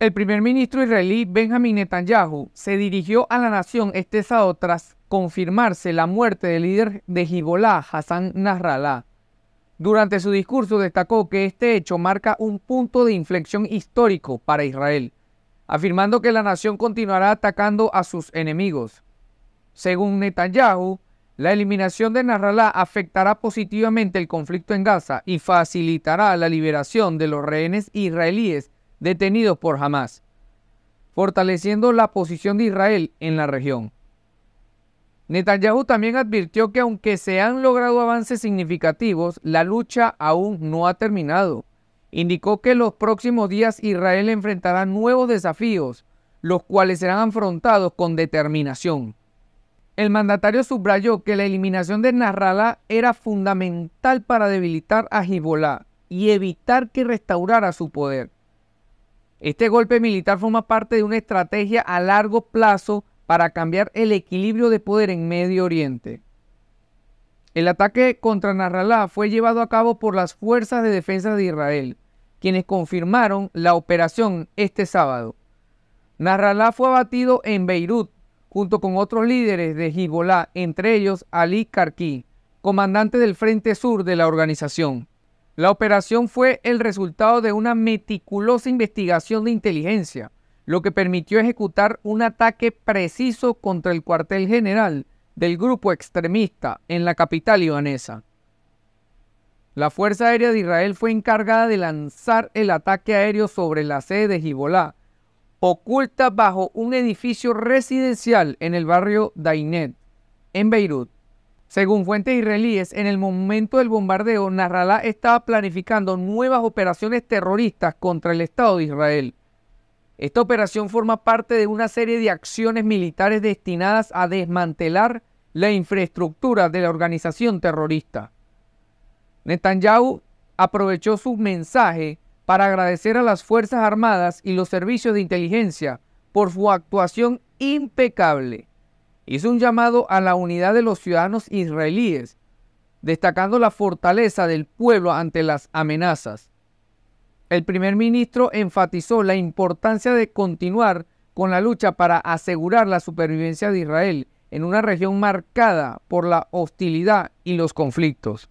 El primer ministro israelí Benjamin Netanyahu se dirigió a la nación este sábado tras confirmarse la muerte del líder de Hezbollah, Hassan Nasrallah. Durante su discurso destacó que este hecho marca un punto de inflexión histórico para Israel, afirmando que la nación continuará atacando a sus enemigos. Según Netanyahu, la eliminación de Nasrallah afectará positivamente el conflicto en Gaza y facilitará la liberación de los rehenes israelíes detenidos por Hamas, fortaleciendo la posición de Israel en la región. Netanyahu también advirtió que aunque se han logrado avances significativos, la lucha aún no ha terminado. Indicó que en los próximos días Israel enfrentará nuevos desafíos, los cuales serán afrontados con determinación. El mandatario subrayó que la eliminación de Nasrallah era fundamental para debilitar a Hezbollah y evitar que restaurara su poder. Este golpe militar forma parte de una estrategia a largo plazo para cambiar el equilibrio de poder en Medio Oriente. El ataque contra Narralá fue llevado a cabo por las Fuerzas de Defensa de Israel, quienes confirmaron la operación este sábado. Narralá fue abatido en Beirut junto con otros líderes de Hezbollah, entre ellos Ali Karki, comandante del Frente Sur de la organización. La operación fue el resultado de una meticulosa investigación de inteligencia, lo que permitió ejecutar un ataque preciso contra el cuartel general del grupo extremista en la capital libanesa. La Fuerza Aérea de Israel fue encargada de lanzar el ataque aéreo sobre la sede de Hezbollah, oculta bajo un edificio residencial en el barrio Dainet, en Beirut. Según fuentes israelíes, en el momento del bombardeo, Narralá estaba planificando nuevas operaciones terroristas contra el Estado de Israel. Esta operación forma parte de una serie de acciones militares destinadas a desmantelar la infraestructura de la organización terrorista. Netanyahu aprovechó su mensaje para agradecer a las Fuerzas Armadas y los servicios de inteligencia por su actuación impecable hizo un llamado a la unidad de los ciudadanos israelíes, destacando la fortaleza del pueblo ante las amenazas. El primer ministro enfatizó la importancia de continuar con la lucha para asegurar la supervivencia de Israel en una región marcada por la hostilidad y los conflictos.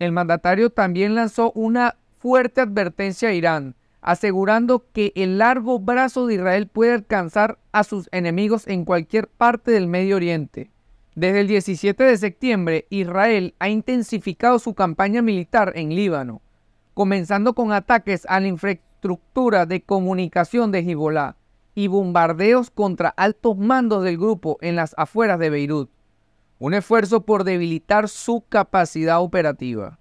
El mandatario también lanzó una fuerte advertencia a Irán asegurando que el largo brazo de Israel puede alcanzar a sus enemigos en cualquier parte del Medio Oriente. Desde el 17 de septiembre, Israel ha intensificado su campaña militar en Líbano, comenzando con ataques a la infraestructura de comunicación de Hezbollah y bombardeos contra altos mandos del grupo en las afueras de Beirut, un esfuerzo por debilitar su capacidad operativa.